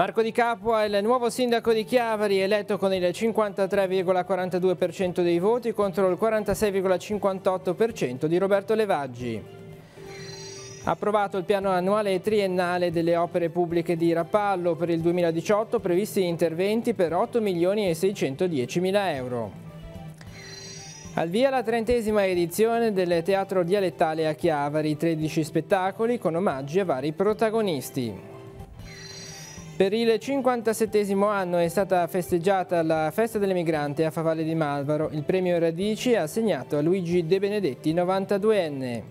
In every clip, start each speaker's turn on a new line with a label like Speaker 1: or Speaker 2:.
Speaker 1: Marco Di Capua è il nuovo sindaco di Chiavari, eletto con il 53,42% dei voti contro il 46,58% di Roberto Levaggi. Approvato il piano annuale e triennale delle opere pubbliche di Rappallo per il 2018, previsti interventi per 8 milioni e 610 mila euro. Al via la trentesima edizione del Teatro Dialettale a Chiavari, 13 spettacoli con omaggi a vari protagonisti. Per il 57 anno è stata festeggiata la Festa dell'Emigrante a Favale di Malvaro. Il premio Radici è assegnato a Luigi De Benedetti, 92enne.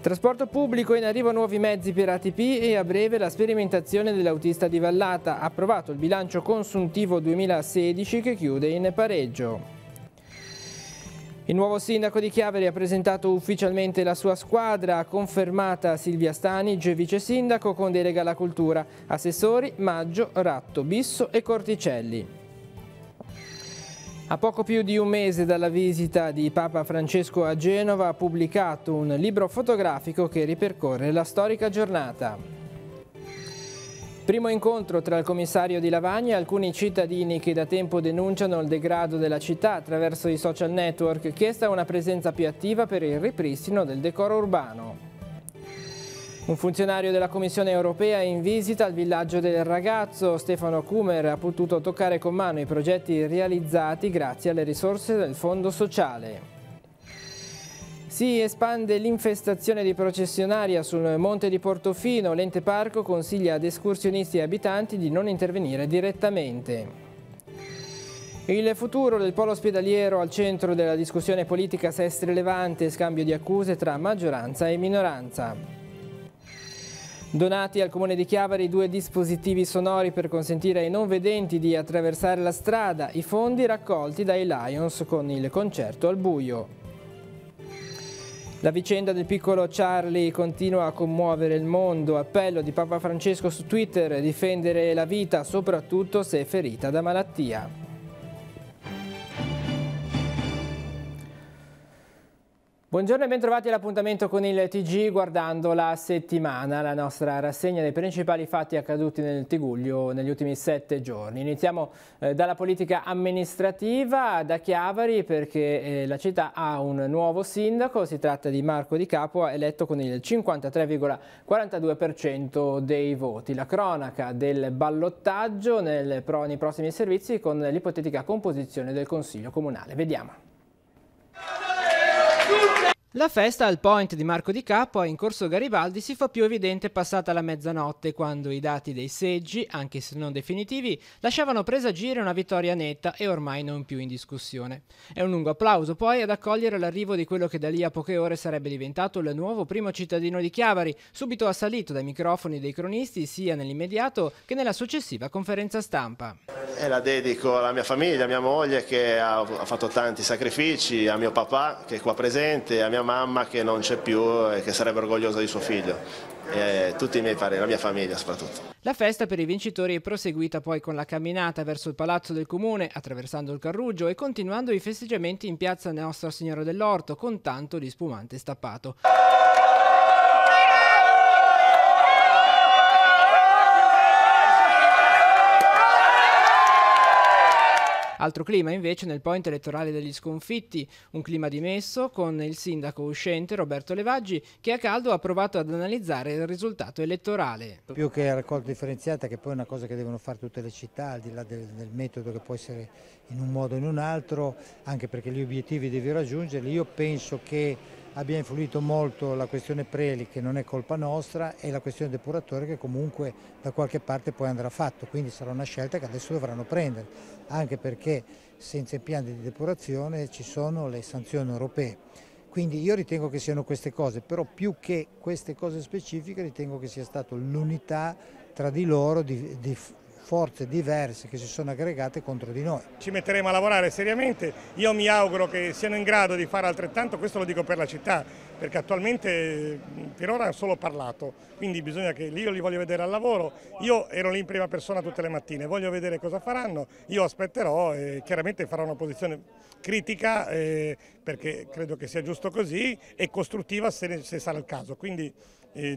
Speaker 1: Trasporto pubblico in arrivo nuovi mezzi per ATP e a breve la sperimentazione dell'autista di Vallata. Approvato il bilancio consuntivo 2016 che chiude in pareggio. Il nuovo sindaco di Chiaveri ha presentato ufficialmente la sua squadra, confermata Silvia Stanige, vice sindaco con delega alla cultura, assessori Maggio, Ratto, Bisso e Corticelli. A poco più di un mese dalla visita di Papa Francesco a Genova ha pubblicato un libro fotografico che ripercorre la storica giornata. Primo incontro tra il commissario di Lavagna e alcuni cittadini che da tempo denunciano il degrado della città attraverso i social network, chiesta una presenza più attiva per il ripristino del decoro urbano. Un funzionario della Commissione europea in visita al villaggio del ragazzo, Stefano Kumer, ha potuto toccare con mano i progetti realizzati grazie alle risorse del Fondo Sociale. Si espande l'infestazione di processionaria sul monte di Portofino. L'ente parco consiglia ad escursionisti e abitanti di non intervenire direttamente. Il futuro del polo ospedaliero al centro della discussione politica Sestri Levante, scambio di accuse tra maggioranza e minoranza. Donati al comune di Chiavari due dispositivi sonori per consentire ai non vedenti di attraversare la strada, i fondi raccolti dai Lions con il concerto al buio. La vicenda del piccolo Charlie continua a commuovere il mondo. Appello di Papa Francesco su Twitter, difendere la vita soprattutto se è ferita da malattia. Buongiorno e bentrovati all'appuntamento con il TG guardando la settimana, la nostra rassegna dei principali fatti accaduti nel Tiguglio negli ultimi sette giorni. Iniziamo eh, dalla politica amministrativa da Chiavari perché eh, la città ha un nuovo sindaco, si tratta di Marco Di Capua, eletto con il 53,42% dei voti. La cronaca del ballottaggio nel, nei prossimi servizi con l'ipotetica composizione del Consiglio Comunale. Vediamo. La festa al point di Marco di Capua in corso Garibaldi si fa più evidente passata la mezzanotte, quando i dati dei seggi, anche se non definitivi, lasciavano presagire una vittoria netta e ormai non più in discussione. È un lungo applauso poi ad accogliere l'arrivo di quello che da lì a poche ore sarebbe diventato il nuovo primo cittadino di Chiavari, subito assalito dai microfoni dei cronisti sia nell'immediato che nella successiva conferenza stampa. E
Speaker 2: la dedico alla mia famiglia, a mia moglie che ha fatto tanti sacrifici, a mio papà che è qua presente, a mia mia mamma che non c'è più e che sarebbe orgogliosa di suo figlio. E tutti i miei parenti, la mia famiglia soprattutto.
Speaker 1: La festa per i vincitori è proseguita poi con la camminata verso il Palazzo del Comune, attraversando il Carruggio e continuando i festeggiamenti in piazza Nostra Signora dell'Orto con tanto di spumante stappato. Altro clima invece nel point elettorale degli sconfitti, un clima dimesso con il sindaco uscente Roberto Levaggi che a caldo ha provato ad analizzare il risultato elettorale.
Speaker 3: Più che la raccolta differenziata che poi è una cosa che devono fare tutte le città al di là del, del metodo che può essere in un modo o in un altro anche perché gli obiettivi devi raggiungerli, io penso che abbia influito molto la questione preli che non è colpa nostra e la questione depuratore che comunque da qualche parte poi andrà fatto, quindi sarà una scelta che adesso dovranno prendere, anche perché senza impianti di depurazione ci sono le sanzioni europee. Quindi io ritengo che siano queste cose, però più che queste cose specifiche ritengo che sia stata l'unità tra di loro di, di forze diverse che si sono aggregate contro di noi.
Speaker 4: Ci metteremo a lavorare seriamente, io mi auguro che siano in grado di fare altrettanto, questo lo dico per la città, perché attualmente per ora ho solo parlato, quindi bisogna che io li voglio vedere al lavoro, io ero lì in prima persona tutte le mattine, voglio vedere cosa faranno, io aspetterò e chiaramente farò una posizione critica eh, perché credo che sia giusto così e costruttiva se, se sarà il caso, quindi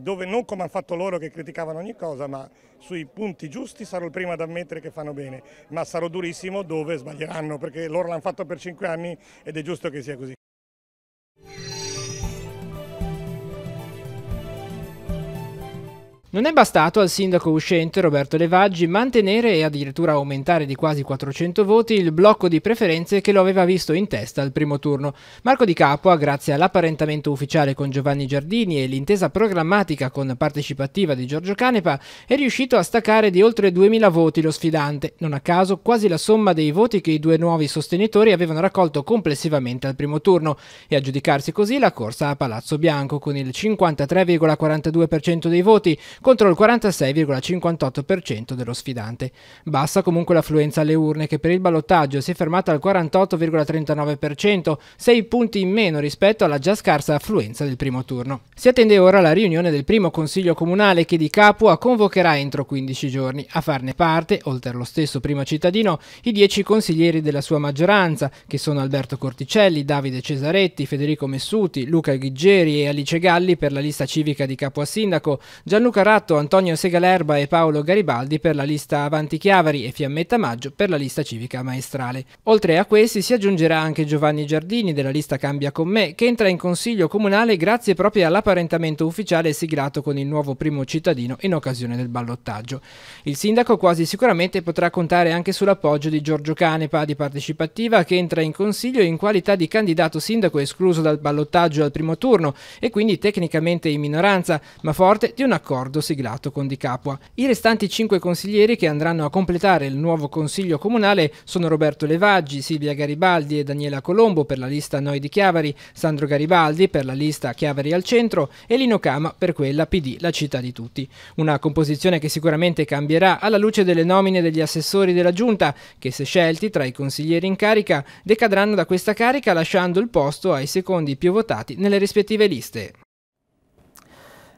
Speaker 4: dove non come hanno fatto loro che criticavano ogni cosa, ma sui punti giusti sarò il primo ad ammettere che fanno bene, ma sarò durissimo dove sbaglieranno, perché loro l'hanno fatto per cinque anni ed è giusto che sia così.
Speaker 1: Non è bastato al sindaco uscente Roberto Levaggi mantenere e addirittura aumentare di quasi 400 voti il blocco di preferenze che lo aveva visto in testa al primo turno. Marco Di Capua, grazie all'apparentamento ufficiale con Giovanni Giardini e l'intesa programmatica con partecipativa di Giorgio Canepa, è riuscito a staccare di oltre 2000 voti lo sfidante, non a caso quasi la somma dei voti che i due nuovi sostenitori avevano raccolto complessivamente al primo turno e aggiudicarsi così la corsa a Palazzo Bianco con il 53,42% dei voti contro il 46,58% dello sfidante. Bassa comunque l'affluenza alle urne che per il ballottaggio si è fermata al 48,39%, 6 punti in meno rispetto alla già scarsa affluenza del primo turno. Si attende ora la riunione del primo Consiglio Comunale che di Capua convocherà entro 15 giorni. A farne parte, oltre allo stesso primo cittadino, i 10 consiglieri della sua maggioranza, che sono Alberto Corticelli, Davide Cesaretti, Federico Messuti, Luca Ghiggeri e Alice Galli per la lista civica di Capua Sindaco, Gianluca Serrato, Antonio Segalerba e Paolo Garibaldi per la lista Avanti Chiavari e Fiammetta Maggio per la lista civica maestrale. Oltre a questi si aggiungerà anche Giovanni Giardini della lista Cambia con me, che entra in consiglio comunale grazie proprio all'apparentamento ufficiale siglato con il nuovo primo cittadino in occasione del ballottaggio. Il sindaco quasi sicuramente potrà contare anche sull'appoggio di Giorgio Canepa di Partecipativa che entra in consiglio in qualità di candidato sindaco escluso dal ballottaggio al primo turno e quindi tecnicamente in minoranza, ma forte di un accordo siglato con Di Capua. I restanti cinque consiglieri che andranno a completare il nuovo Consiglio Comunale sono Roberto Levaggi, Silvia Garibaldi e Daniela Colombo per la lista Noi di Chiavari, Sandro Garibaldi per la lista Chiavari al centro e Lino Cama per quella PD La città di tutti. Una composizione che sicuramente cambierà alla luce delle nomine degli assessori della Giunta che se scelti tra i consiglieri in carica decadranno da questa carica lasciando il posto ai secondi più votati nelle rispettive liste.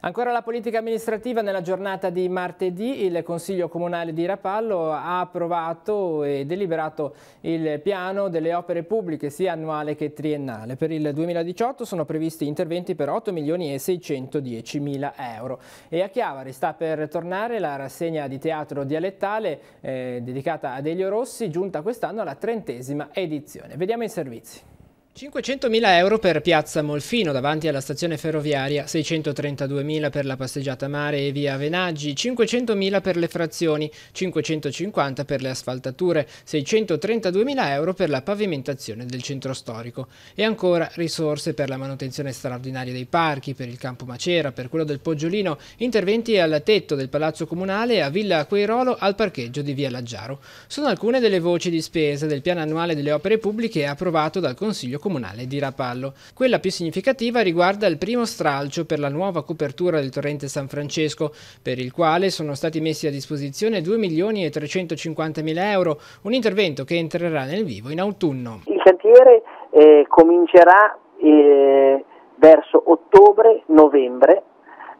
Speaker 1: Ancora la politica amministrativa nella giornata di martedì il Consiglio Comunale di Rapallo ha approvato e deliberato il piano delle opere pubbliche sia annuale che triennale. Per il 2018 sono previsti interventi per 8 milioni e 610 mila euro. E a Chiavari sta per tornare la rassegna di teatro dialettale eh, dedicata a Delio Rossi giunta quest'anno alla trentesima edizione. Vediamo i servizi. 500.000 euro per Piazza Molfino davanti alla stazione ferroviaria, 632.000 per la passeggiata mare e via Venaggi, 500.000 per le frazioni, 550 per le asfaltature, 632.000 euro per la pavimentazione del centro storico e ancora risorse per la manutenzione straordinaria dei parchi, per il campo Macera, per quello del Poggiolino, interventi al tetto del Palazzo Comunale e a Villa Queirolo al parcheggio di via Laggiaro. Sono alcune delle voci di spesa del piano annuale delle opere pubbliche approvato dal Consiglio comunale di Rapallo. Quella più significativa riguarda il primo stralcio per la nuova copertura del torrente San Francesco, per il quale sono stati messi a disposizione 2 milioni e 350 mila euro, un intervento che entrerà nel vivo in autunno.
Speaker 5: Il cantiere eh, comincerà eh, verso ottobre-novembre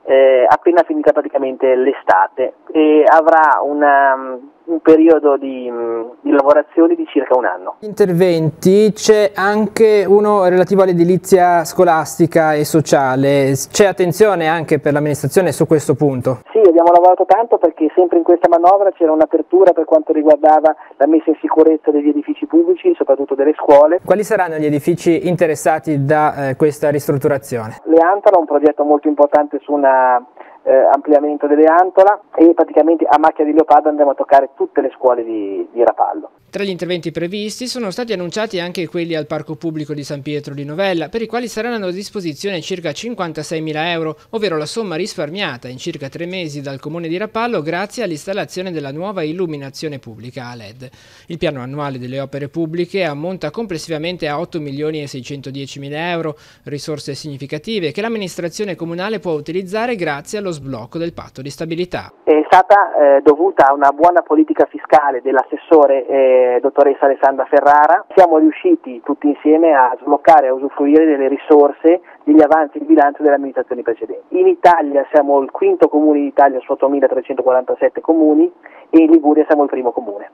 Speaker 5: eh, appena finita praticamente l'estate e avrà una un periodo di, mm, di lavorazione di circa un anno.
Speaker 1: Interventi, c'è anche uno relativo all'edilizia scolastica e sociale, c'è attenzione anche per l'amministrazione su questo punto?
Speaker 5: Sì, abbiamo lavorato tanto perché sempre in questa manovra c'era un'apertura per quanto riguardava la messa in
Speaker 1: sicurezza degli edifici pubblici, soprattutto delle scuole. Quali saranno gli edifici interessati da eh, questa ristrutturazione?
Speaker 5: Leantano è un progetto molto importante su una eh, ampliamento delle Antola e praticamente a macchia di leopardo andremo a toccare tutte le scuole di, di Rapallo.
Speaker 1: Tra gli interventi previsti sono stati annunciati anche quelli al Parco Pubblico di San Pietro di Novella, per i quali saranno a disposizione circa 56.000 euro, ovvero la somma risparmiata in circa tre mesi dal Comune di Rapallo grazie all'installazione della nuova illuminazione pubblica a LED. Il piano annuale delle opere pubbliche ammonta complessivamente a 8.610.000 euro, risorse significative che l'amministrazione comunale può utilizzare grazie allo sblocco del patto di stabilità
Speaker 5: stata eh, dovuta a una buona politica fiscale dell'assessore eh, dottoressa Alessandra Ferrara. Siamo riusciti tutti insieme a sbloccare e a usufruire delle risorse degli avanzi di bilancio delle amministrazioni precedenti. In Italia siamo il quinto comune d'Italia su 8.347 comuni e in Liguria siamo il primo comune.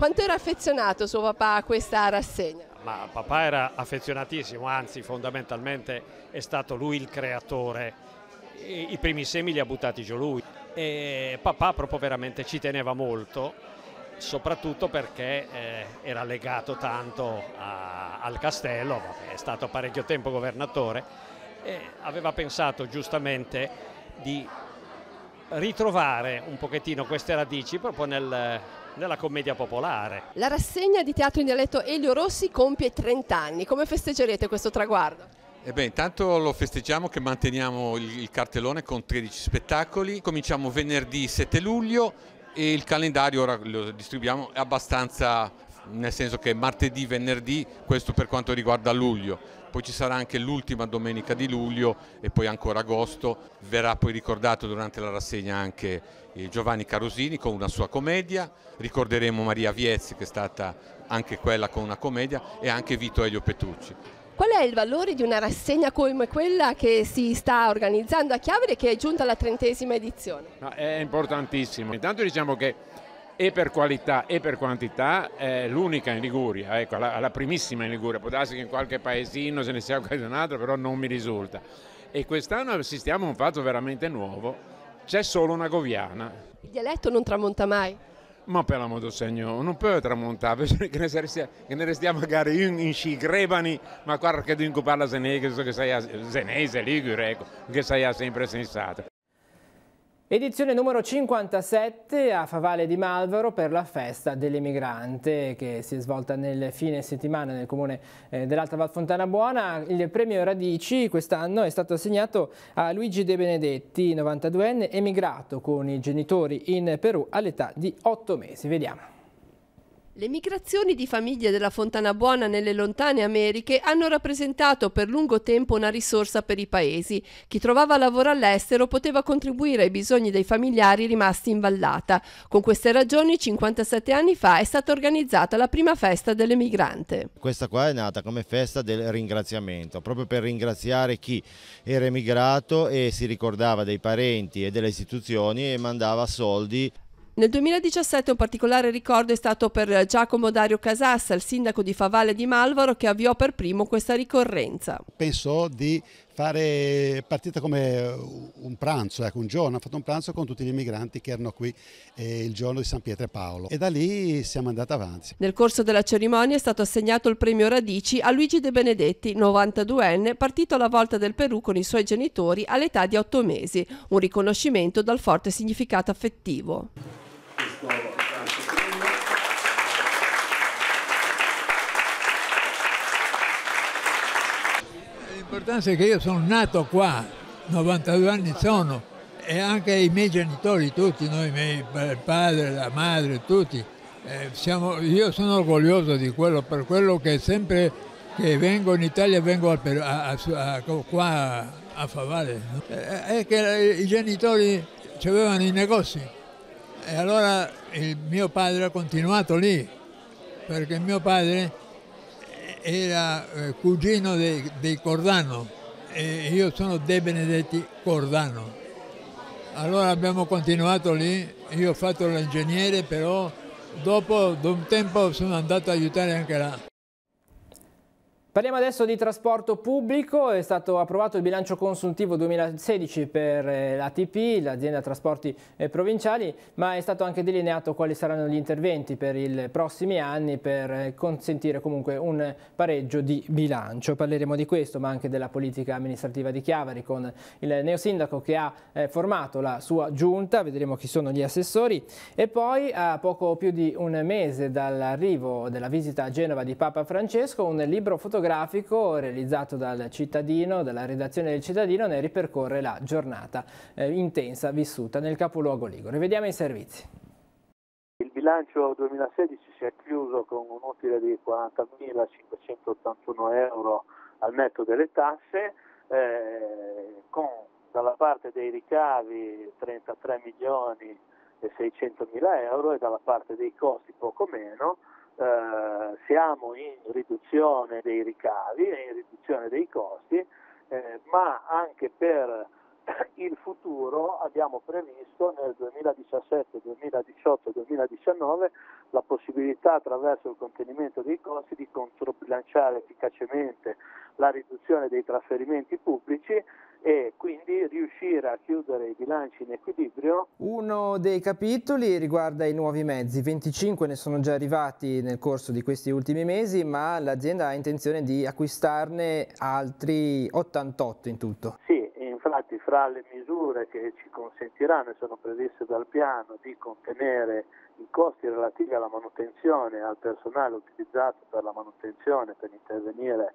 Speaker 6: Quanto era affezionato suo papà a questa rassegna?
Speaker 7: Ma papà era affezionatissimo, anzi fondamentalmente è stato lui il creatore. I, primi semi li ha buttati giù lui. E papà proprio veramente ci teneva molto, soprattutto perché eh, era legato tanto a, al castello, vabbè, è stato parecchio tempo governatore, e aveva pensato giustamente di ritrovare un pochettino queste radici proprio nel, nella commedia popolare.
Speaker 6: La rassegna di teatro in dialetto Elio Rossi compie 30 anni, come festeggerete questo traguardo?
Speaker 4: Eh beh, intanto lo festeggiamo che manteniamo il cartellone con 13 spettacoli, cominciamo venerdì 7 luglio e il calendario ora lo distribuiamo è abbastanza nel senso che martedì, venerdì, questo per quanto riguarda luglio, poi ci sarà anche l'ultima domenica di luglio e poi ancora agosto. Verrà poi ricordato durante la rassegna anche eh, Giovanni Carosini con una sua commedia, ricorderemo Maria Viezzi che è stata anche quella con una commedia e anche Vito Elio Petrucci.
Speaker 6: Qual è il valore di una rassegna come quella che si sta organizzando a Chiavere che è giunta alla trentesima edizione?
Speaker 4: No, è importantissimo. Intanto diciamo che e per qualità e per quantità è l'unica in Liguria, ecco, la, la primissima in Liguria, può darsi che in qualche paesino ce ne sia altro, però non mi risulta. E quest'anno assistiamo a un fatto veramente nuovo, c'è solo una goviana.
Speaker 6: Il dialetto non tramonta mai?
Speaker 4: Ma per l'amor del Signore, non può tramontare, che ne, resti, che ne restiamo magari in, in Scigrebani, ma guarda che dunque parla senese, che sei a, senese, ligure, ecco, che sei sempre sensata.
Speaker 1: Edizione numero 57 a Favale di Malvaro per la festa dell'emigrante che si è svolta nel fine settimana nel comune eh, dell'Alta Val Fontana Buona. Il premio Radici quest'anno è stato assegnato a Luigi De Benedetti, 92enne, emigrato con i genitori in Perù all'età di 8 mesi. Vediamo.
Speaker 6: Le migrazioni di famiglie della Fontana Buona nelle lontane Americhe hanno rappresentato per lungo tempo una risorsa per i paesi. Chi trovava lavoro all'estero poteva contribuire ai bisogni dei familiari rimasti in vallata. Con queste ragioni 57 anni fa è stata organizzata la prima festa dell'emigrante.
Speaker 2: Questa qua è nata come festa del ringraziamento, proprio per ringraziare chi era emigrato e si ricordava dei parenti e delle istituzioni e mandava soldi nel 2017 un particolare ricordo è stato per
Speaker 6: Giacomo Dario Casassa, il sindaco di Favale di Malvaro, che avviò per primo questa ricorrenza.
Speaker 7: Pensò di fare partita come un pranzo, ecco, un giorno, ha fatto un pranzo con tutti gli immigranti che erano qui eh, il giorno di San Pietro e Paolo e da lì siamo andati avanti.
Speaker 6: Nel corso della cerimonia è stato assegnato il premio Radici a Luigi De Benedetti, 92enne, partito alla volta del Perù con i suoi genitori all'età di 8 mesi, un riconoscimento dal forte significato affettivo.
Speaker 4: L'importanza è che io sono nato qua, 92 anni sono, e anche i
Speaker 1: miei genitori, tutti noi, il padre, la madre, tutti. Eh, siamo, io sono orgoglioso di quello, per quello che sempre che vengo in Italia vengo al, a, a, a, qua a Favale. No? Eh, eh, è che i genitori avevano i negozi e allora il mio padre ha continuato lì, perché mio padre era eh, cugino di, dei Cordano e io sono De Benedetti Cordano. Allora abbiamo continuato lì, io ho fatto l'ingegnere però dopo da un tempo sono andato ad aiutare anche la, Parliamo adesso di trasporto pubblico, è stato approvato il bilancio consuntivo 2016 per eh, l'ATP, l'azienda trasporti eh, provinciali, ma è stato anche delineato quali saranno gli interventi per i prossimi anni per eh, consentire comunque un pareggio di bilancio. Parleremo di questo, ma anche della politica amministrativa di Chiavari con il neosindaco che ha formato la sua giunta, vedremo chi sono gli assessori e poi a poco più di un mese dall'arrivo della visita a Genova di Papa Francesco un libro fotografico fotografico realizzato dal cittadino, dalla redazione del cittadino, ne ripercorre la giornata eh, intensa vissuta nel capoluogo Ligure. Vediamo i servizi.
Speaker 8: Il bilancio 2016 si è chiuso con un utile di 40.581 euro al netto delle tasse, eh, con dalla parte dei ricavi 33 milioni e 600 mila euro e dalla parte dei costi poco meno, eh, siamo in riduzione dei ricavi e in riduzione dei costi, eh, ma anche per il futuro abbiamo previsto nel 2017, 2018, 2019 la possibilità attraverso il contenimento dei costi di controbilanciare efficacemente la riduzione dei trasferimenti pubblici e quindi riuscire a chiudere i bilanci in
Speaker 1: equilibrio. Uno dei capitoli riguarda i nuovi mezzi, 25 ne sono già arrivati nel corso di questi ultimi mesi, ma l'azienda ha intenzione di acquistarne altri 88 in tutto.
Speaker 8: Sì, infatti fra le misure che ci consentiranno e sono previste dal piano di contenere i costi relativi alla manutenzione, al personale utilizzato per la manutenzione, per intervenire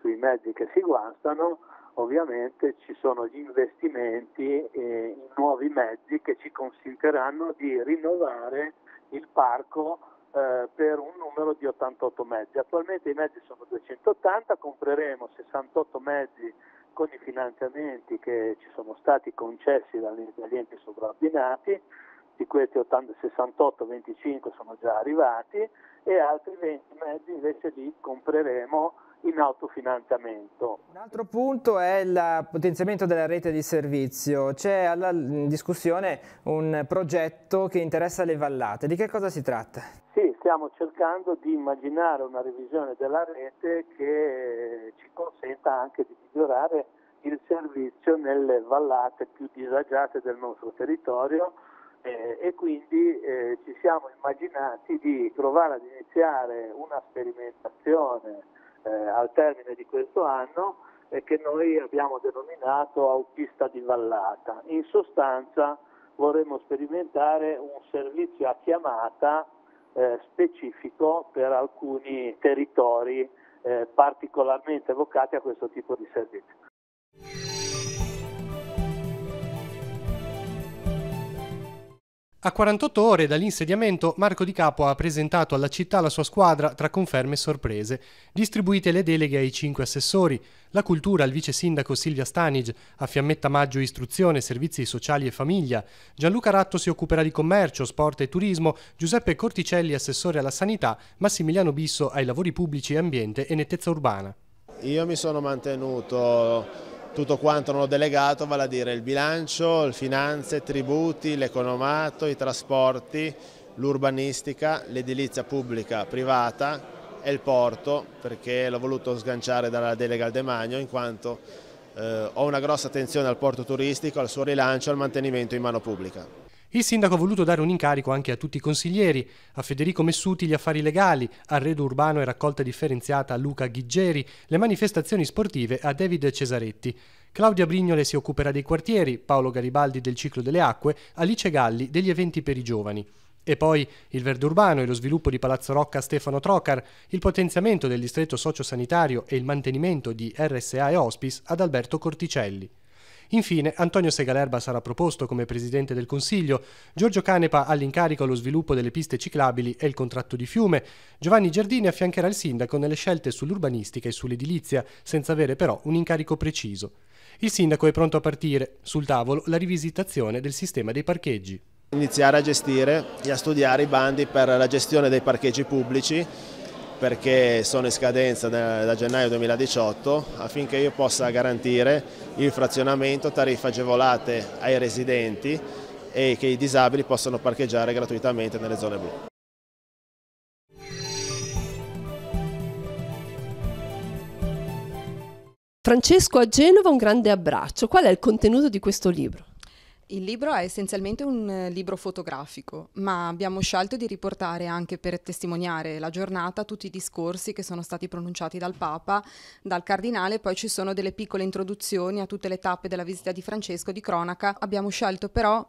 Speaker 8: sui mezzi che si guastano, ovviamente ci sono gli investimenti in nuovi mezzi che ci consentiranno di rinnovare il parco eh, per un numero di 88 mezzi. Attualmente i mezzi sono 280, compreremo 68 mezzi con i finanziamenti che ci sono stati concessi dagli, dagli enti sovraordinati, di questi 68, 25 sono già arrivati e altri 20 mezzi invece li compreremo in autofinanziamento. Un
Speaker 1: altro punto è il potenziamento della rete di servizio. C'è alla in discussione un progetto che interessa le vallate. Di che cosa si tratta? Sì,
Speaker 8: stiamo cercando di immaginare una revisione della rete che ci consenta anche di migliorare il servizio nelle vallate più disagiate del nostro territorio eh, e quindi eh, ci siamo immaginati di provare ad iniziare una sperimentazione eh, al termine di questo anno e che noi abbiamo denominato autista di vallata. In sostanza vorremmo sperimentare un servizio a chiamata eh, specifico per alcuni territori eh, particolarmente evocati a questo tipo di servizio.
Speaker 3: A 48 ore dall'insediamento, Marco Di Capo ha presentato alla città la sua squadra tra conferme e sorprese. Distribuite le deleghe ai cinque assessori, la cultura al vice sindaco Silvia Stanige, a Fiammetta Maggio istruzione, servizi sociali e famiglia, Gianluca Ratto si occuperà di commercio, sport e turismo, Giuseppe Corticelli assessore alla sanità, Massimiliano Bisso ai lavori pubblici e ambiente e nettezza urbana.
Speaker 2: Io mi sono mantenuto tutto quanto non ho delegato, vale a dire il bilancio, le finanze, i tributi, l'economato, i trasporti, l'urbanistica, l'edilizia pubblica privata e il porto perché l'ho voluto sganciare dalla delega al demagno in quanto eh, ho una grossa attenzione al porto turistico, al suo rilancio e al mantenimento in mano pubblica.
Speaker 3: Il sindaco ha voluto dare un incarico anche a tutti i consiglieri, a Federico Messuti gli affari legali, arredo Urbano e raccolta differenziata a Luca Ghiggeri, le manifestazioni sportive a David Cesaretti. Claudia Brignole si occuperà dei quartieri, Paolo Garibaldi del ciclo delle acque, Alice Galli degli eventi per i giovani. E poi il verde urbano e lo sviluppo di Palazzo Rocca Stefano Trocar, il potenziamento del distretto sociosanitario e il mantenimento di RSA e Hospice ad Alberto Corticelli. Infine, Antonio Segalerba sarà proposto come presidente del Consiglio, Giorgio Canepa ha l'incarico allo sviluppo delle piste ciclabili e il contratto di fiume, Giovanni Giardini affiancherà il sindaco nelle scelte sull'urbanistica e sull'edilizia, senza avere però un incarico preciso. Il sindaco è pronto a partire, sul tavolo la rivisitazione del sistema dei parcheggi.
Speaker 2: Iniziare a gestire e a studiare i bandi per la gestione dei parcheggi pubblici perché sono in scadenza da, da gennaio 2018 affinché io possa garantire il frazionamento, tariffe agevolate ai residenti e che i disabili possano parcheggiare gratuitamente nelle zone blu.
Speaker 6: Francesco a Genova un grande abbraccio. Qual è il contenuto di questo libro?
Speaker 9: Il libro è essenzialmente un eh, libro fotografico, ma abbiamo scelto di riportare anche per testimoniare la giornata tutti i discorsi che sono stati pronunciati dal Papa, dal Cardinale, poi ci sono delle piccole introduzioni a tutte le tappe della visita di Francesco di cronaca. Abbiamo scelto però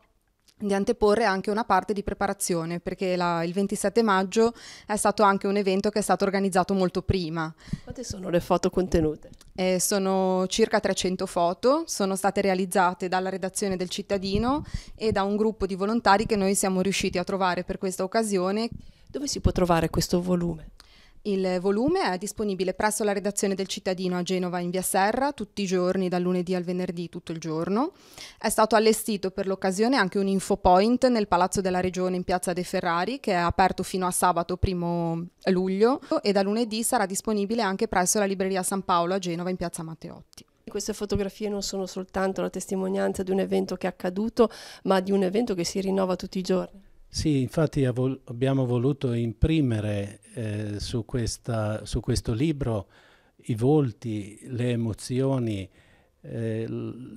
Speaker 9: di anteporre anche una parte di preparazione, perché la, il 27 maggio è stato anche un evento che è stato organizzato molto prima. Quante sono le foto contenute? Eh, sono circa 300 foto, sono state realizzate dalla redazione del Cittadino e da un gruppo di volontari che noi siamo riusciti a trovare per questa occasione. Dove si può
Speaker 6: trovare questo
Speaker 9: volume? Il volume è disponibile presso la redazione del Cittadino a Genova in via Serra tutti i giorni, dal lunedì al venerdì tutto il giorno. È stato allestito per l'occasione anche un infopoint nel Palazzo della Regione in piazza De Ferrari che è aperto fino a sabato 1 luglio e da lunedì sarà disponibile anche presso la libreria San Paolo a Genova in piazza Matteotti.
Speaker 6: Queste fotografie non sono soltanto la testimonianza di un evento che è accaduto, ma di un evento che si rinnova tutti i giorni.
Speaker 4: Sì, infatti av- abbiamo voluto imprimere eh, su, questa, su, questo libro i volti, le emozioni, eh,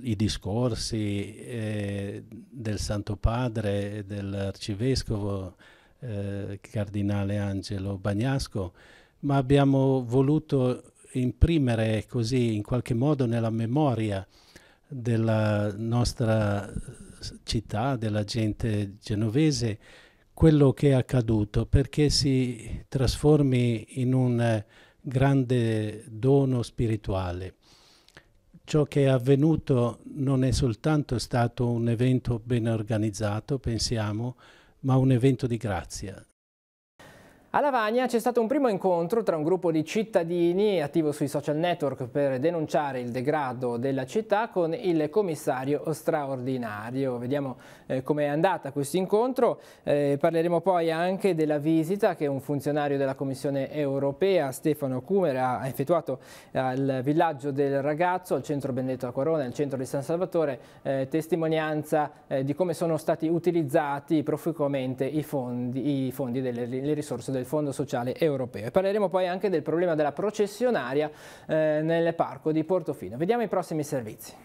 Speaker 4: i discorsi eh, del Santo Padre, e dell'Arcivescovo eh, Cardinale Angelo Bagnasco, ma abbiamo voluto imprimere così in qualche modo nella memoria della nostra città, della gente genovese, quello che è accaduto perché si trasformi in un grande dono spirituale. Ciò che è avvenuto non è soltanto stato un evento ben organizzato, pensiamo, ma un evento di grazia.
Speaker 1: A Lavagna c'è stato un primo incontro tra un gruppo di cittadini attivo sui social network per denunciare il degrado della città con il commissario straordinario. Vediamo eh, com'è andata questo incontro, eh, parleremo poi anche della visita che un funzionario della Commissione europea, Stefano Cumer, ha effettuato al villaggio del ragazzo, al centro Benedetto Corona, al centro di San Salvatore, eh, testimonianza eh, di come sono stati utilizzati proficuamente i fondi, i fondi delle le risorse del Fondo Sociale Europeo. E parleremo poi anche del problema della processionaria eh, nel parco di Portofino. Vediamo i prossimi servizi.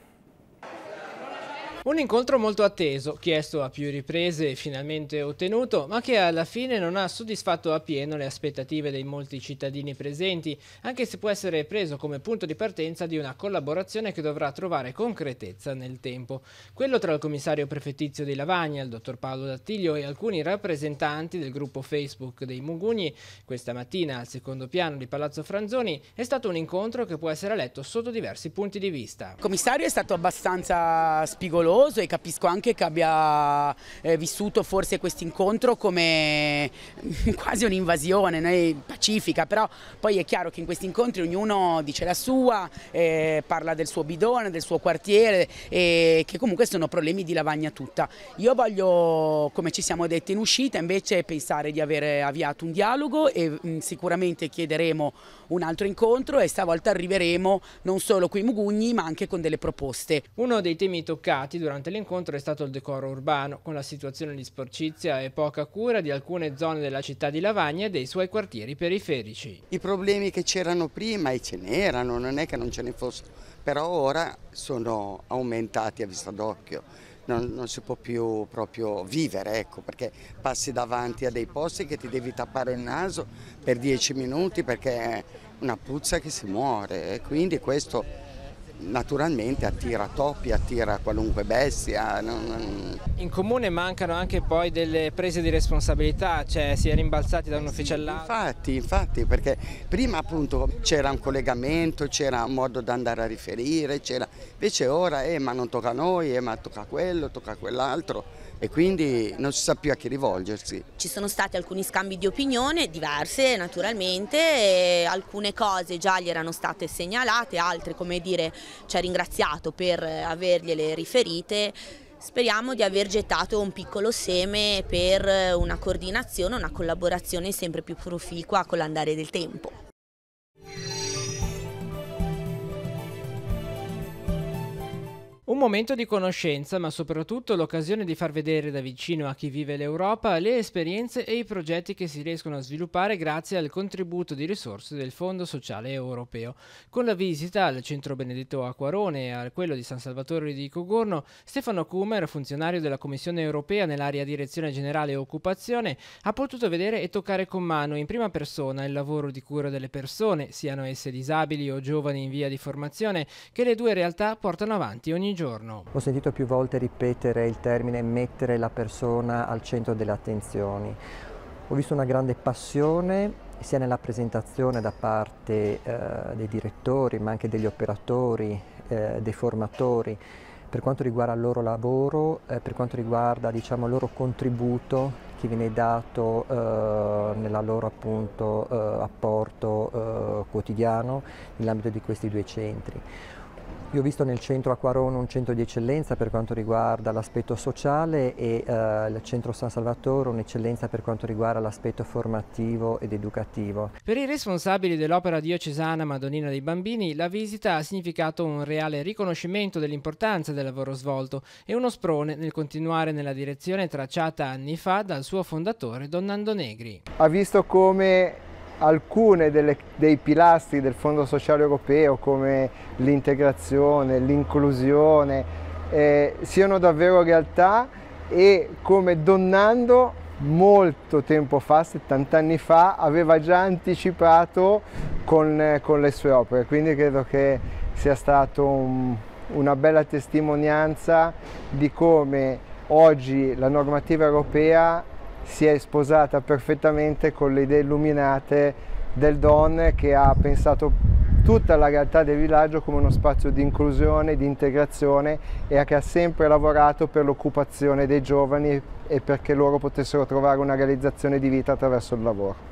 Speaker 1: Un incontro molto atteso, chiesto a più riprese e finalmente ottenuto, ma che alla fine non ha soddisfatto appieno le aspettative dei molti cittadini presenti, anche se può essere preso come punto di partenza di una collaborazione che dovrà trovare concretezza nel tempo. Quello tra il commissario prefettizio di Lavagna, il dottor Paolo D'Attiglio e alcuni rappresentanti del gruppo Facebook dei Mugugni, questa mattina al secondo piano di Palazzo Franzoni, è stato un incontro che può essere letto sotto diversi punti di vista.
Speaker 10: Il commissario è stato abbastanza spigoloso noioso e capisco anche che abbia eh, vissuto forse questo incontro come quasi un'invasione pacifica, però poi è chiaro che in questi incontri ognuno dice la sua, eh, parla del suo bidone, del suo quartiere e che comunque sono problemi di lavagna tutta. Io voglio, come ci siamo detti in uscita, invece pensare di avere avviato un dialogo e mh, mm, sicuramente chiederemo un altro incontro e stavolta arriveremo non solo con i Mugugni ma anche con delle proposte. Uno dei temi toccati durante l'incontro è stato il decoro urbano,
Speaker 1: con la situazione di sporcizia e poca cura di alcune zone della città di Lavagna e dei suoi quartieri periferici.
Speaker 11: I problemi che c'erano prima, e ce n'erano, non è che non ce ne fossero, però ora sono aumentati a vista d'occhio. Non, non, si può più proprio vivere, ecco, perché passi davanti a dei posti che ti devi tappare il naso per dieci minuti perché è una puzza che si muore. E quindi questo naturalmente attira topi, attira qualunque bestia. Non...
Speaker 1: In comune mancano anche poi delle prese di responsabilità, cioè si è rimbalzati da un eh ufficio Infatti,
Speaker 11: infatti, perché prima appunto c'era un collegamento, c'era un modo da andare a riferire, invece ora eh, ma non tocca a noi, eh, ma tocca a quello, tocca a quell'altro e quindi non si sa più a chi rivolgersi.
Speaker 9: Ci sono stati alcuni scambi di opinione diverse naturalmente, alcune cose già gli erano state segnalate, altre come dire ci ha ringraziato per avergliele riferite. Speriamo di aver gettato un piccolo seme per una coordinazione, una collaborazione sempre più proficua con l'andare del tempo.
Speaker 1: Un momento di conoscenza, ma soprattutto l'occasione di far vedere da vicino a chi vive l'Europa le esperienze e i progetti che si riescono a sviluppare grazie al contributo di risorse del Fondo Sociale Europeo. Con la visita al Centro Benedetto Acquarone e a quello di San Salvatore di Cogorno, Stefano Kummer, funzionario della Commissione Europea nell'area Direzione Generale Occupazione, ha potuto vedere e toccare con mano in prima persona il lavoro di cura delle persone, siano esse disabili o giovani in via di formazione, che le due realtà portano avanti ogni giorno ogni giorno.
Speaker 3: Ho sentito più volte ripetere il termine mettere la persona al centro delle attenzioni. Ho visto una grande passione sia nella presentazione da parte eh, dei direttori, ma anche degli operatori, eh, dei formatori, per quanto riguarda il loro lavoro, eh, per quanto riguarda diciamo, il loro contributo che viene dato eh, nella loro appunto, eh, apporto eh, quotidiano nell'ambito di questi due centri. Io ho visto nel centro Acquarone un centro di eccellenza per quanto riguarda l'aspetto sociale e eh, il centro San Salvatore un'eccellenza per quanto riguarda l'aspetto formativo ed educativo.
Speaker 1: Per i responsabili dell'opera diocesana Madonnina dei Bambini, la visita ha significato un reale riconoscimento dell'importanza del lavoro svolto e uno sprone nel continuare nella direzione tracciata anni fa dal suo fondatore Don Nando Negri.
Speaker 11: Ha visto come alcune delle, dei pilastri del Fondo Sociale Europeo come l'integrazione, l'inclusione eh, siano davvero realtà e come Donnando molto tempo fa, 70 anni fa, aveva già anticipato con, con le sue opere, quindi credo che sia stata un, una bella testimonianza di come oggi la normativa europea si è sposata perfettamente con le idee illuminate del Don che ha pensato tutta la realtà del villaggio come uno spazio di inclusione, di integrazione e che ha sempre lavorato per l'occupazione dei giovani e perché loro potessero trovare una realizzazione di vita attraverso il lavoro.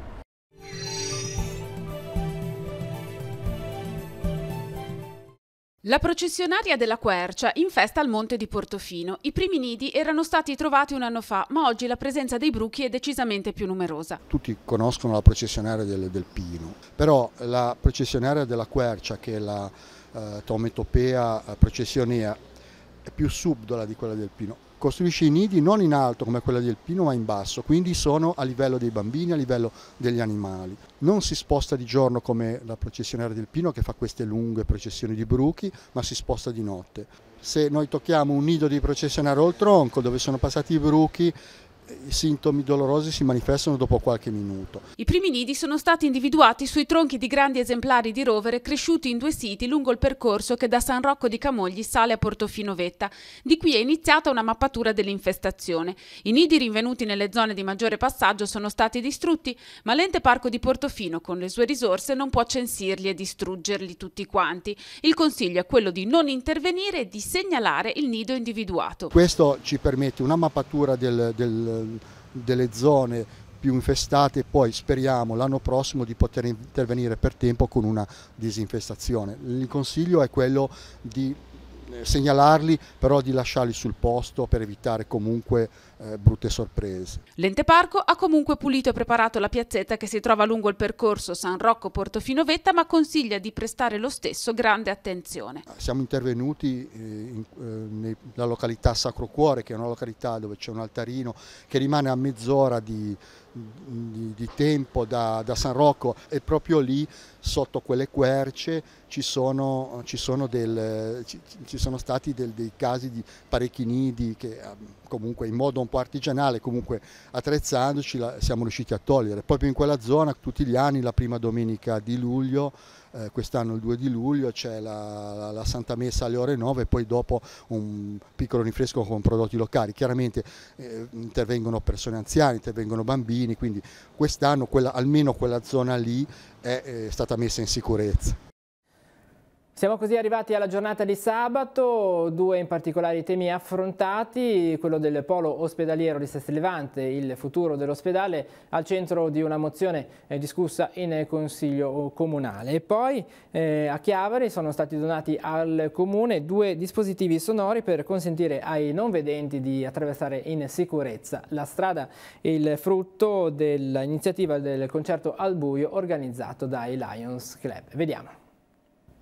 Speaker 10: La processionaria della Quercia infesta il monte di Portofino. I primi nidi erano stati trovati un anno fa, ma oggi la presenza dei bruchi è decisamente più numerosa.
Speaker 11: Tutti conoscono la processionaria del, del Pino, però la processionaria della Quercia, che è la eh, Tometopea processionea, è più subdola di quella del Pino costruisce i nidi non in alto come quella del pino ma in basso, quindi sono a livello dei bambini, a livello degli animali. Non si sposta di giorno come la processionaria del pino che fa queste lunghe processioni di bruchi, ma si sposta di notte. Se noi tocchiamo un nido di processionario o il tronco dove sono passati i bruchi, i sintomi dolorosi si manifestano dopo qualche minuto.
Speaker 10: I primi nidi sono stati individuati sui tronchi di grandi esemplari di rovere cresciuti in due siti lungo il percorso che da San Rocco di Camogli sale a Portofino Vetta. Di qui è iniziata una mappatura dell'infestazione. I nidi rinvenuti nelle zone di maggiore passaggio sono stati distrutti, ma l'ente parco di Portofino con le sue risorse non può censirli e distruggerli tutti quanti. Il consiglio è quello di non intervenire e di segnalare il nido individuato.
Speaker 11: Questo ci permette una mappatura del, del delle zone più infestate e poi speriamo l'anno prossimo di poter intervenire per tempo con una disinfestazione. Il consiglio è quello di eh, segnalarli però di lasciarli sul posto per evitare comunque eh, brutte sorprese.
Speaker 10: L'ente parco ha comunque pulito e preparato la piazzetta che si trova lungo il percorso San Rocco-Portofino Vetta ma consiglia di prestare lo stesso grande attenzione. Ah,
Speaker 11: siamo intervenuti eh, in, eh, nella località Sacro Cuore che è una località dove c'è un altarino che rimane a mezz'ora di, di, di, tempo da, da, San Rocco e proprio lì sotto quelle querce ci sono, ci sono, del, ci, ci sono stati del, dei casi di parecchi nidi che ah, comunque in modo un po' artigianale, comunque attrezzandoci la, siamo riusciti a togliere. Proprio in quella zona tutti gli anni, la prima domenica di luglio, eh, quest'anno il 2 di luglio c'è la, la, Santa Messa alle ore 9 e poi dopo un piccolo rinfresco con prodotti locali. Chiaramente eh, intervengono persone anziane, intervengono bambini, quindi quest'anno almeno quella zona lì è, eh, è stata messa in sicurezza.
Speaker 1: Siamo così arrivati alla giornata di sabato, due in particolare temi affrontati, quello del polo ospedaliero di Sestilevante, il futuro dell'ospedale al centro di una mozione eh, discussa in Consiglio Comunale. E poi eh, a Chiavari sono stati donati al Comune due dispositivi sonori per consentire ai non vedenti di attraversare in sicurezza la strada, il frutto dell'iniziativa del concerto al buio organizzato dai Lions Club. Vediamo.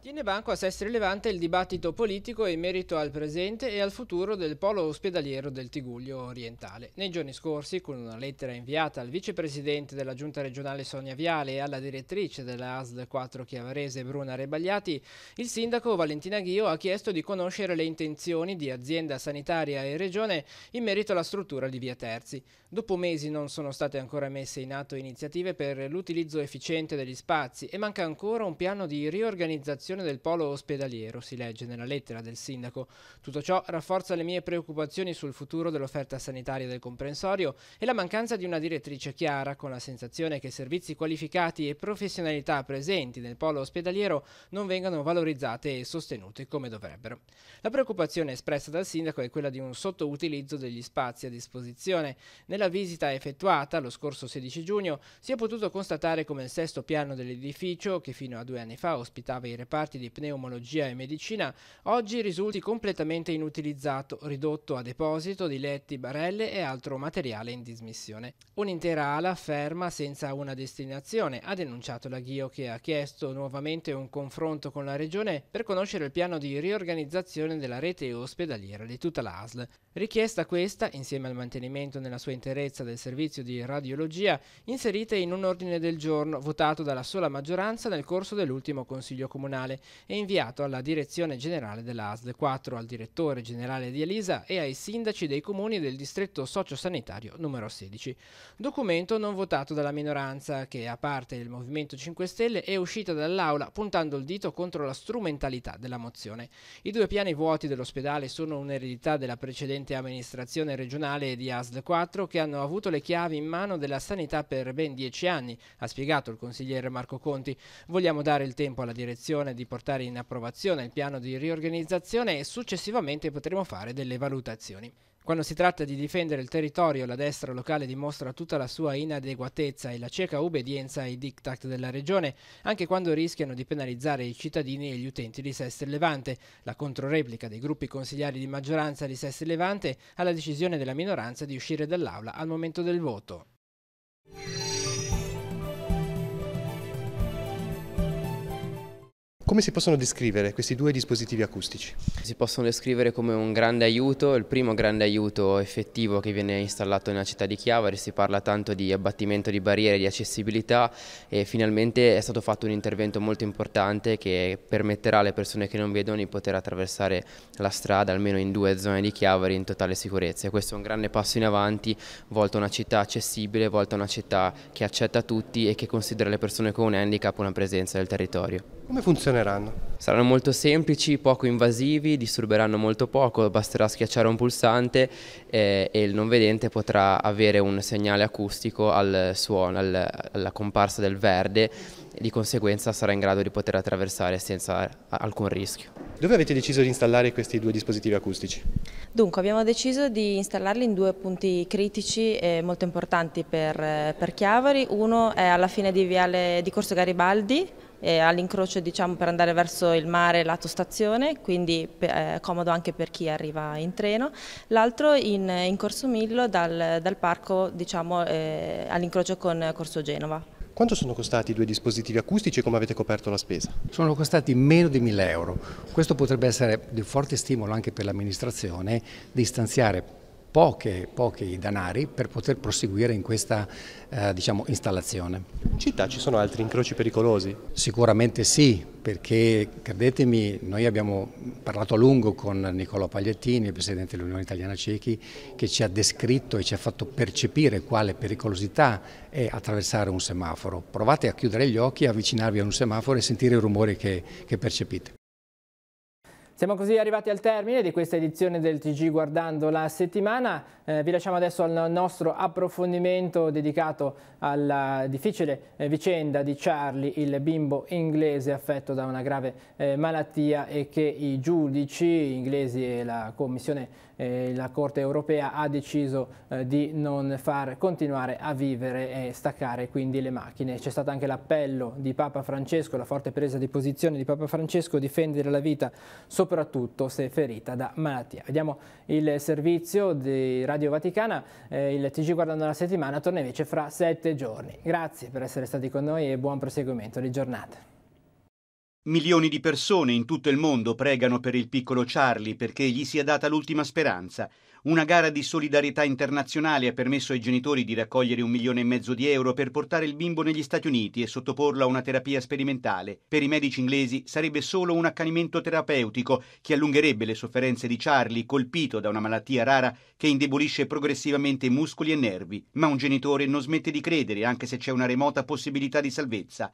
Speaker 1: Tiene banco a Sestri Rilevante il dibattito politico in merito al presente e al futuro del polo ospedaliero del Tiguglio orientale. Nei giorni scorsi, con una lettera inviata al vicepresidente della giunta regionale Sonia Viale e alla direttrice della ASL 4 Chiavarese Bruna Rebagliati, il sindaco Valentina Ghio ha chiesto di conoscere le intenzioni di azienda sanitaria e regione in merito alla struttura di Via Terzi. Dopo mesi non sono state ancora messe in atto iniziative per l'utilizzo efficiente degli spazi e manca ancora un piano di riorganizzazione gestione del polo ospedaliero, si legge nella lettera del sindaco. Tutto ciò rafforza le mie preoccupazioni sul futuro dell'offerta sanitaria del comprensorio e la mancanza di una direttrice chiara, con la sensazione che servizi qualificati e professionalità presenti nel polo ospedaliero non vengano valorizzate e sostenute come dovrebbero. La preoccupazione espressa dal sindaco è quella di un sottoutilizzo degli spazi a disposizione. Nella visita effettuata lo scorso 16 giugno si è potuto constatare come il sesto piano dell'edificio, che fino a due anni fa ospitava i reparti reparti di pneumologia e medicina, oggi risulti completamente inutilizzato, ridotto a deposito di letti, barelle e altro materiale in dismissione. Un'intera ala ferma senza una destinazione, ha denunciato la Ghio che ha chiesto nuovamente un confronto con la Regione per conoscere il piano di riorganizzazione della rete ospedaliera di tutta l'ASL. Richiesta questa, insieme al mantenimento nella sua interezza del servizio di radiologia, inserita in un ordine del giorno votato dalla sola maggioranza nel corso dell'ultimo Consiglio Comunale nazionale e inviato alla direzione generale della dell'ASL, 4 al direttore generale di Elisa e ai sindaci dei comuni del distretto sociosanitario numero 16. Documento non votato dalla minoranza che, a parte il Movimento 5 Stelle, è uscita dall'aula puntando il dito contro la strumentalità della mozione. I due piani vuoti dell'ospedale sono un'eredità della precedente amministrazione regionale di ASL 4 che hanno avuto le chiavi in mano della sanità per ben dieci anni, ha spiegato il consigliere Marco Conti. Vogliamo dare il tempo alla direzione di portare in approvazione il piano di riorganizzazione e successivamente potremo fare delle valutazioni. Quando si tratta di difendere il territorio, la destra locale dimostra tutta la sua inadeguatezza e la cieca obbedienza ai diktat della regione, anche quando rischiano di penalizzare i cittadini e gli utenti di Sestri Levante. La controreplica dei gruppi consigliari di maggioranza di Sestri Levante alla decisione della minoranza di uscire dall'aula al momento del voto.
Speaker 3: Come si possono descrivere questi due dispositivi acustici?
Speaker 1: Si possono descrivere come un grande aiuto, il primo grande aiuto effettivo che viene installato nella città di Chiavari, si parla tanto di abbattimento di barriere, di accessibilità e finalmente è stato fatto un intervento molto importante che permetterà alle persone che non vedono di poter attraversare la strada almeno in due zone di Chiavari in totale sicurezza e questo è un grande passo in avanti volto a una città accessibile, volto a una città che accetta tutti e che considera le persone con un handicap una presenza del territorio. Come funzioneranno? Saranno molto semplici, poco invasivi, disturberanno molto poco, basterà schiacciare un pulsante eh, e il non vedente potrà avere un segnale acustico al suono, al, alla comparsa del verde e di conseguenza sarà in grado di poter attraversare senza alcun rischio. Dove avete deciso di installare questi due dispositivi acustici?
Speaker 9: Dunque abbiamo deciso di installarli in due punti critici e molto importanti per, eh, per Chiavari. Uno è alla fine di, Viale, di Corso Garibaldi, eh, all'incrocio diciamo, per andare verso il mare lato stazione, quindi eh, comodo anche per chi arriva in treno. L'altro in, in, Corso Millo dal, dal parco diciamo, eh, all'incrocio con Corso Genova.
Speaker 3: Quanto sono costati i due dispositivi acustici e come avete coperto la spesa? Sono costati meno di 1000 euro. Questo potrebbe essere di forte stimolo anche per l'amministrazione di stanziare pochi, pochi danari per poter proseguire in questa eh, diciamo, installazione. In città ci sono altri incroci pericolosi? Sicuramente sì, perché credetemi, noi abbiamo parlato a lungo con Nicola Pagliettini, il Presidente dell'Unione Italiana Ciechi, che ci ha descritto e ci ha fatto percepire quale pericolosità è attraversare un semaforo. Provate a chiudere gli occhi, avvicinarvi a un semaforo e sentire i rumori che, che percepite.
Speaker 1: Siamo così arrivati al termine di questa edizione del TG Guardando la settimana. Eh, vi lasciamo adesso al nostro approfondimento dedicato alla difficile eh, vicenda di Charlie, il bimbo inglese affetto da una grave eh, malattia e che i giudici inglesi e la Commissione eh, la Corte europea ha deciso eh, di non far continuare a vivere e staccare quindi le macchine. C'è stato anche l'appello di Papa Francesco, la forte presa di posizione di Papa Francesco, difendere la vita soprattutto se ferita da malattia. Vediamo il servizio di Radio Vaticana, eh, il TG Guardando la settimana torna invece fra sette giorni. Grazie per essere stati con noi e buon proseguimento di giornata.
Speaker 7: Milioni di persone in tutto il mondo pregano per il piccolo Charlie perché gli sia data l'ultima speranza. Una gara di solidarietà internazionale ha permesso ai genitori di raccogliere un milione e mezzo di euro per portare il bimbo negli Stati Uniti e sottoporlo a una terapia sperimentale. Per i medici inglesi sarebbe solo un accanimento terapeutico che allungherebbe le sofferenze di Charlie colpito da una malattia rara che indebolisce progressivamente muscoli e nervi. Ma un genitore non smette di credere anche se c'è una remota possibilità di salvezza.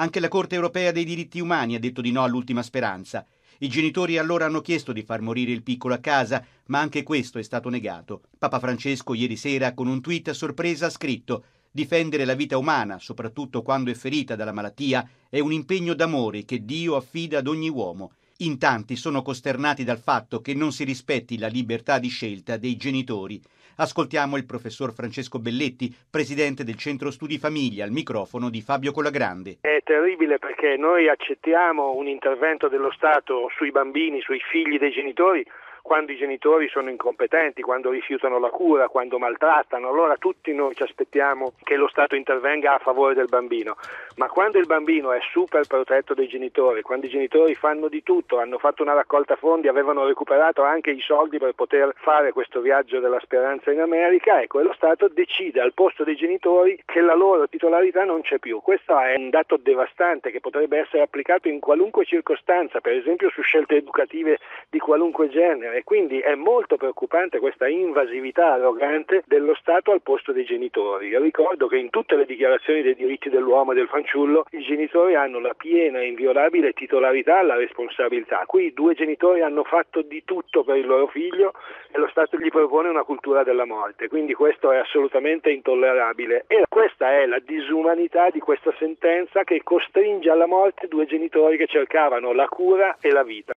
Speaker 7: Anche la Corte europea dei diritti umani ha detto di no all'ultima speranza. I genitori allora hanno chiesto di far morire il piccolo a casa, ma anche questo è stato negato. Papa Francesco ieri sera con un tweet a sorpresa ha scritto Difendere la vita umana, soprattutto quando è ferita dalla malattia, è un impegno d'amore che Dio affida ad ogni uomo. In tanti sono costernati dal fatto che non si rispetti la libertà di scelta dei genitori. Ascoltiamo il professor Francesco Belletti, presidente del Centro Studi Famiglia, al microfono di Fabio Colagrande.
Speaker 4: È terribile perché noi accettiamo un intervento dello Stato sui bambini, sui figli dei genitori quando i genitori sono incompetenti, quando rifiutano la cura, quando maltrattano, allora tutti noi ci aspettiamo che lo Stato intervenga a favore del bambino, ma quando il bambino è super protetto dai genitori, quando i genitori fanno di tutto, hanno fatto una raccolta fondi, avevano recuperato anche i soldi per poter fare questo viaggio della speranza in America, ecco, e lo Stato decide al posto dei genitori che la loro titolarità non c'è più. Questo è un dato devastante che potrebbe essere applicato in qualunque circostanza, per esempio su scelte educative di qualunque genere e quindi è molto preoccupante questa invasività arrogante dello Stato al posto dei genitori. Io ricordo che in tutte le dichiarazioni dei diritti dell'uomo e del fanciullo i genitori hanno la piena e inviolabile titolarità alla responsabilità. Qui i due genitori hanno fatto di tutto per il loro figlio e lo Stato gli propone una cultura della morte, quindi questo è assolutamente intollerabile e questa è la disumanità di questa sentenza che costringe alla morte due genitori che cercavano la cura e la vita.